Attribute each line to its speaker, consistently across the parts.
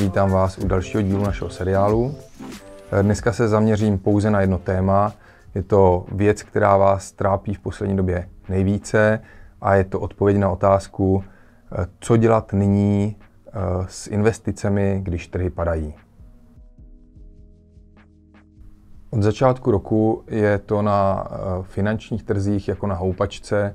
Speaker 1: Vítám vás u dalšího dílu našeho seriálu. Eh, dneska se zaměřím pouze na jedno téma. Je to věc, která vás trápí v poslední době nejvíce a je to odpověď na otázku, eh, co dělat nyní eh, s investicemi, když trhy padají. Od začátku roku je to na finančních trzích jako na houpačce.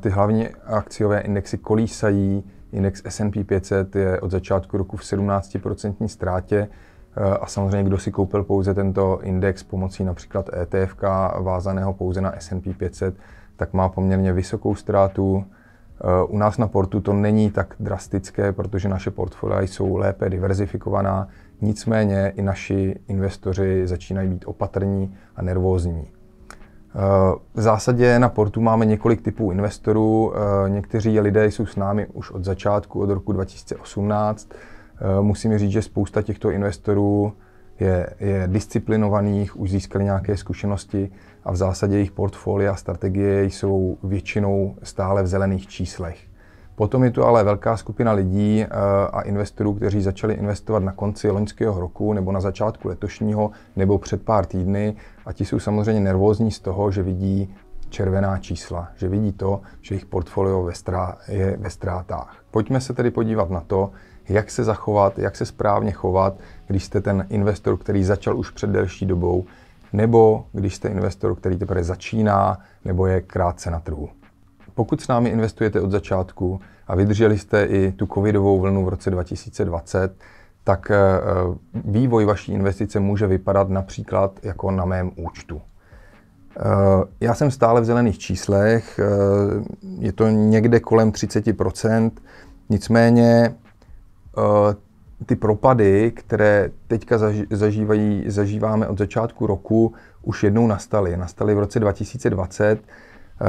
Speaker 1: Ty hlavní akciové indexy kolísají, Index S&P 500 je od začátku roku v 17% ztrátě eh, a samozřejmě, kdo si koupil pouze tento index pomocí například ETF vázaného pouze na S&P 500, tak má poměrně vysokou ztrátu. Eh, u nás na portu to není tak drastické, protože naše portfolia jsou lépe diverzifikovaná, nicméně i naši investoři začínají být opatrní a nervózní. V zásadě na Portu máme několik typů investorů. Eh, někteří lidé jsou s námi už od začátku, od roku 2018. Eh, Musím říct, že spousta těchto investorů je, je disciplinovaných, už získali nějaké zkušenosti a v zásadě jejich portfolia a strategie jsou většinou stále v zelených číslech. Potom je tu ale velká skupina lidí eh, a investorů, kteří začali investovat na konci loňského roku nebo na začátku letošního nebo před pár týdny a ti jsou samozřejmě nervózní z toho, že vidí červená čísla, že vidí to, že jejich portfolio je ve ztrátách. Pojďme se tedy podívat na to, jak se zachovat, jak se správně chovat, když jste ten investor, který začal už před delší dobou, nebo když jste investor, který teprve začíná, nebo je krátce na trhu pokud s námi investujete od začátku a vydrželi jste i tu covidovou vlnu v roce 2020, tak eh, vývoj vaší investice může vypadat například jako na mém účtu. Eh, já jsem stále v zelených číslech, eh, je to někde kolem 30%, nicméně ty propady, které teďka zažívají, zažíváme od začátku roku, už jednou nastaly. Nastaly v roce 2020 Eh,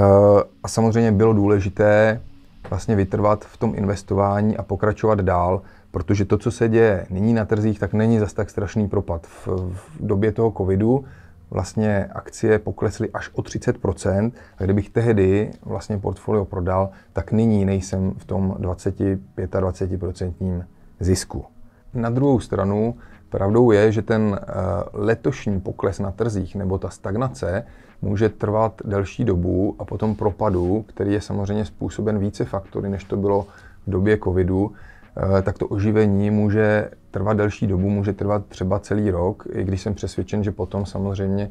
Speaker 1: a samozřejmě bylo důležité vlastně vytrvat v tom investování a pokračovat dál, protože to, co se děje nyní na trzích, tak není zas tak strašný propad. V, v době toho covidu vlastně akcie poklesly až o 30%, a kdybych tehdy vlastně portfolio prodal, tak nyní nejsem v tom 20-25% zisku. Na druhou stranu Pravdou je, že ten eh, letošní pokles na trzích nebo ta stagnace může trvat delší dobu a potom propadu, který je samozřejmě způsoben více faktory, než to bylo v době covidu, eh, tak to oživení může trvat delší dobu, může trvat třeba celý rok, i když jsem přesvědčen, že potom samozřejmě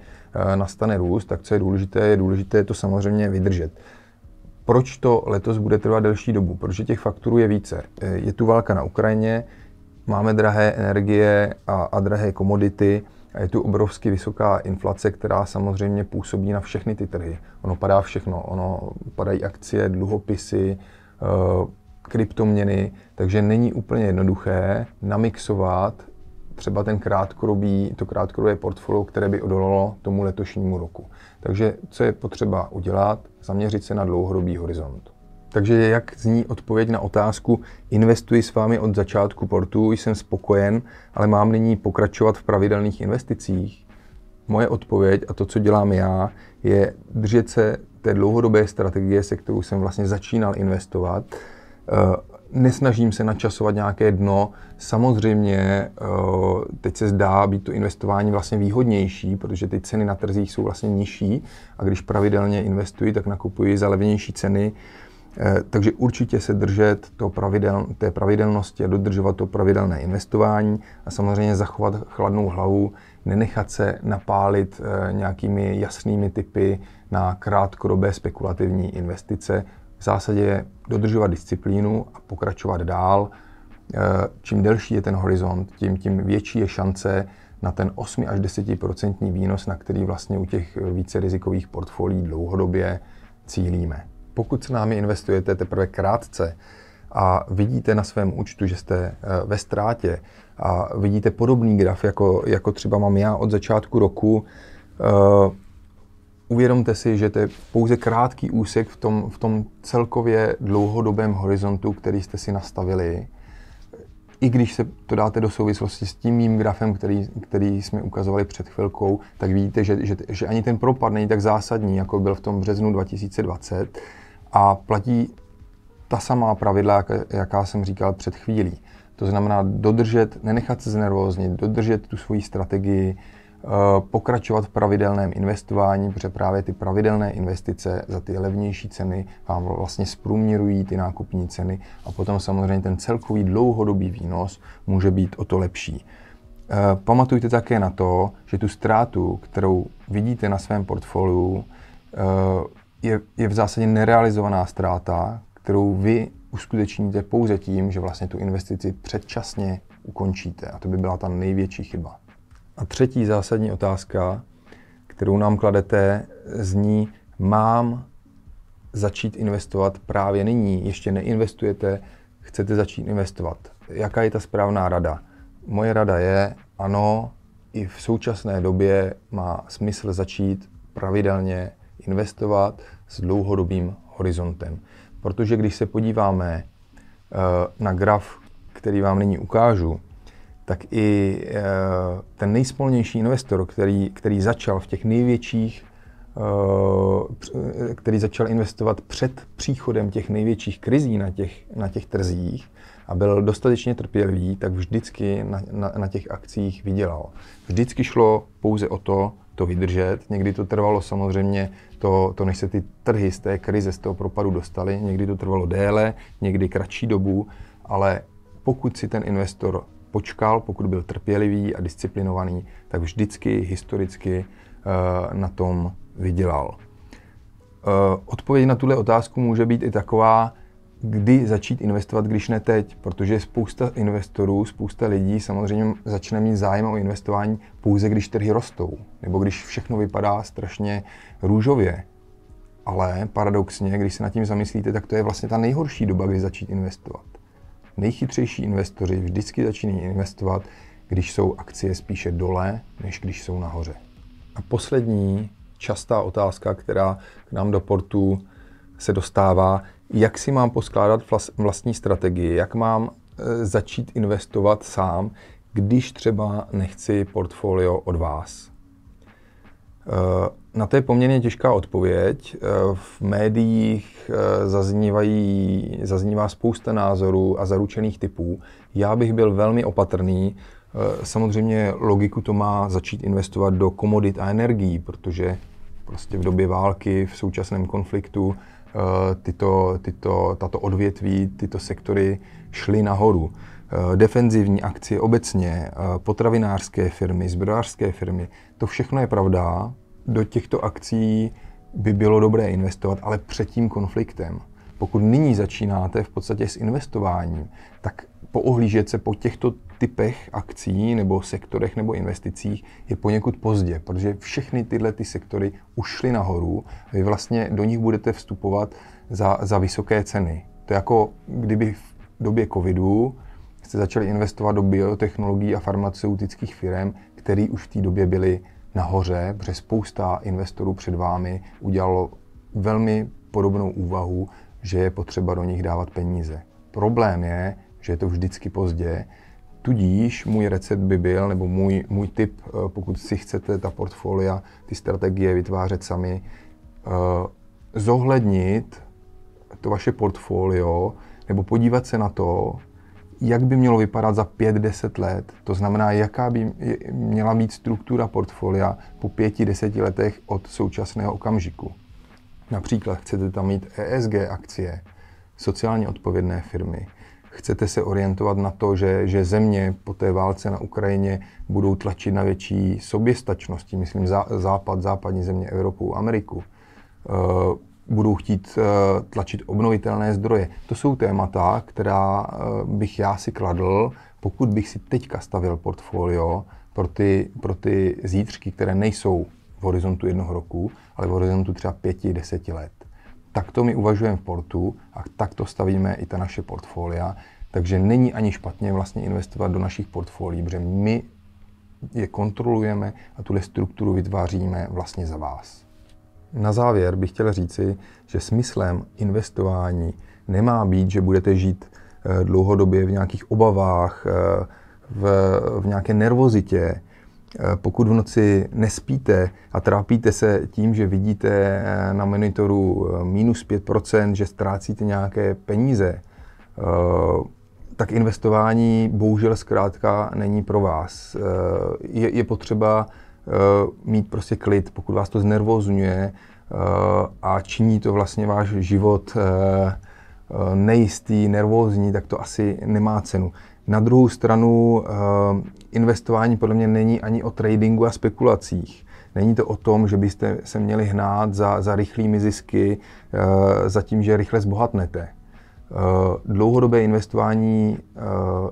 Speaker 1: eh, nastane růst, tak co je důležité, je důležité to samozřejmě vydržet. Proč to letos bude trvat delší dobu? Protože těch faktorů je více. Je tu válka na Ukrajině, máme drahé energie a, a drahé komodity a je tu obrovsky vysoká inflace, která samozřejmě působí na všechny ty trhy. Ono padá všechno, ono padají akcie, dluhopisy, eh, kryptoměny, takže není úplně jednoduché namixovat třeba ten krátkodobý, to krátkodobé portfolio, které by odolalo tomu letošnímu roku. Takže co je potřeba udělat? Zaměřit se na dlouhodobý horizont. Takže jak zní odpověď na otázku, investuji s vámi od začátku portu, jsem spokojen, ale mám nyní pokračovat v pravidelných investicích? Moje odpověď a to, co dělám já, je držet se té dlouhodobé strategie, se kterou jsem vlastně začínal investovat. Eh, nesnažím se načasovat nějaké dno. Samozřejmě eh, teď se zdá být to investování vlastně výhodnější, protože ty ceny na trzích jsou vlastně nižší a když pravidelně investuji, tak nakupuji za levnější ceny Eh, takže určitě se držet to pravidel, té pravidelnosti a dodržovat to pravidelné investování a samozřejmě zachovat chladnou hlavu, nenechat se napálit eh, nějakými jasnými typy na krátkodobé spekulativní investice. V zásadě je dodržovat disciplínu a pokračovat dál. Eh, čím delší je ten horizont, tím, tím větší je šance na ten 8 až 10 výnos, na který vlastně u těch více rizikových portfolií dlouhodobě cílíme pokud s námi investujete teprve krátce a vidíte na svém účtu, že jste eh, ve ztrátě a vidíte podobný graf, jako, jako třeba mám já od začátku roku, eh, uvědomte si, že to je pouze krátký úsek v tom, v tom celkově dlouhodobém horizontu, který jste si nastavili. I když se to dáte do souvislosti s tím mým grafem, který, který jsme ukazovali před chvilkou, tak vidíte, že, že, že ani ten propad není tak zásadní, jako byl v tom březnu 2020 a platí ta samá pravidla, jaká jsem říkal před chvílí. To znamená dodržet, nenechat se znervoznit, dodržet tu svoji strategii, eh, pokračovat v pravidelném investování, protože právě ty pravidelné investice za ty levnější ceny vám vlastně zprůměrují ty nákupní ceny a potom samozřejmě ten celkový dlouhodobý výnos může být o to lepší. Eh, pamatujte také na to, že tu ztrátu, kterou vidíte na svém portfoliu, eh, je, je v zásadě nerealizovaná ztráta, kterou vy uskutečníte pouze tím, že vlastně tu investici předčasně ukončíte. A to by byla ta největší chyba. A třetí zásadní otázka, kterou nám kladete, zní, mám začít investovat právě nyní, ještě neinvestujete, chcete začít investovat. Jaká je ta správná rada? Moje rada je, ano, i v současné době má smysl začít pravidelně investovat, s dlouhodobým horizontem. Protože když se podíváme eh, na graf, který vám nyní ukážu, tak i eh, ten nejspolnější investor, který, který začal v těch největších, eh, který začal investovat před příchodem těch největších krizí na těch, na těch trzích, a byl dostatečně trpělivý, tak vždycky na, na, na těch akcích vydělal. Vždycky šlo pouze o to, to vydržet. Někdy to trvalo samozřejmě, to, to než se ty trhy z té krize, z toho propadu dostaly, někdy to trvalo déle, někdy kratší dobu, ale pokud si ten investor počkal, pokud byl trpělivý a disciplinovaný, tak vždycky historicky uh, na tom vydělal. Uh, odpověď na tuhle otázku může být i taková, kdy začít investovat, když ne teď, protože spousta investorů, spousta lidí samozřejmě začne mít zájem o investování pouze, když trhy rostou, nebo když všechno vypadá strašně růžově. Ale paradoxně, když se nad tím zamyslíte, tak to je vlastně ta nejhorší doba, kdy začít investovat. Nejchytřejší investoři vždycky začínají investovat, když jsou akcie spíše dole, než když jsou nahoře. A poslední častá otázka, která k nám do portu se dostává, jak si mám poskládat vlastní strategii, jak mám e, začít investovat sám, když třeba nechci portfolio od vás. E, na to je poměrně těžká odpověď. E, v médiích zaznívají, zaznívá spousta názorů a zaručených typů. Já bych byl velmi opatrný. Samozřejmě logiku to má začít investovat do komodit a energií, protože prostě v době války, v současném konfliktu Eh, tyto, tyto, tato odvětví, tyto sektory šly nahoru. Eh, defenzivní akcie obecně, eh, potravinářské firmy, zbrojářské firmy, to všechno je pravda. Do těchto akcí by bylo dobré investovat, ale před tím konfliktem. Pokud nyní začínáte v podstatě s investováním, tak poohlížet se po těchto typech akcí nebo sektorech nebo investicích je poněkud pozdě, protože všechny tyhle ty sektory ušly nahoru. Vy vlastně do nich budete vstupovat za, za vysoké ceny. To je jako kdyby v době covidu jste začali investovat do biotechnologií a farmaceutických firm, které už v té době byly nahoře, protože spousta investorů před vámi udělalo velmi podobnou úvahu, že je potřeba do nich dávat peníze. Problém je, že je to vždycky pozdě Tudíž můj recept by byl, nebo můj, můj tip, eh, pokud si chcete ta portfolia, ty strategie vytvářet sami, eh, zohlednit to vaše portfolio, nebo podívat se na to, jak by mělo vypadat za 5-10 let, to znamená, jaká by měla být struktura portfolia po 5-10 letech od současného okamžiku. Například chcete tam mít ESG akcie, sociálně odpovědné firmy, chcete se orientovat na to, že, že země po té válce na Ukrajině budou tlačit na větší soběstačnosti, myslím zá, západ, západní země, Evropu, Ameriku. e, budou chtít e, tlačit obnovitelné zdroje. To jsou témata, která e, bych já si kladl, pokud bych si teďka stavil portfolio pro ty, pro ty zítřky, které nejsou v horizontu jednoho roku, ale v horizontu třeba pěti, deseti let takto my uvažujeme v portu a takto stavíme i ta naše portfolia. Takže není ani špatně vlastně investovat do našich portfolií, protože my je kontrolujeme a tuhle strukturu vytváříme vlastně za vás. Na závěr bych chtěl říci, že smyslem investování nemá být, že budete žít eh, dlouhodobě v nějakých obavách, eh, v, v nějaké nervozitě, Eh, pokud v noci nespíte a trápíte se tím, že vidíte eh, na monitoru eh, minus 5%, že ztrácíte nějaké peníze, tak investování bohužel zkrátka není pro vás. Je, je potřeba mít prostě klid, pokud vás to znervozňuje a činí to vlastně váš život nejistý, nervózní, tak to asi nemá cenu. Na druhou stranu eh, investování podle mě není ani o tradingu a spekulacích. Není to o tom, že byste se měli hnát za, za rychlými zisky, eh, za tím, že rychle zbohatnete. Eh, dlouhodobé investování,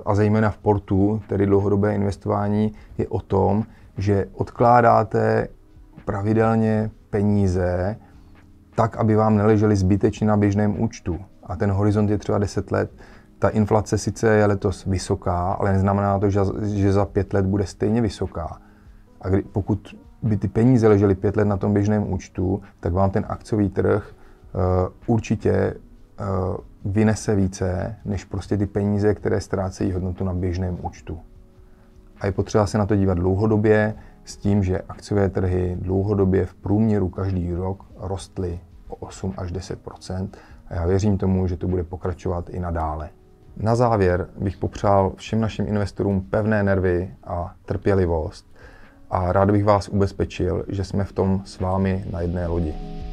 Speaker 1: a zejména v portu, tedy dlouhodobé investování, je o tom, že odkládáte pravidelně peníze tak, aby vám neležely zbytečně na běžném účtu. A ten horizont je třeba 10 let, ta inflace sice je letos vysoká, ale neznamená to, že, že za pět let bude stejně vysoká. A kdy, pokud by ty peníze ležely pět let na tom běžném účtu, tak vám ten akciový trh uh, určitě uh, vynese více, než prostě ty peníze, které ztrácejí hodnotu na běžném účtu. A je potřeba se na to dívat dlouhodobě, s tím, že akciové trhy dlouhodobě v průměru každý rok rostly o 8 až 10 a já věřím tomu, že to bude pokračovat i nadále. Na závěr bych popřál všem našim investorům pevné nervy a trpělivost a rád bych vás ubezpečil, že jsme v tom s vámi na jedné lodi.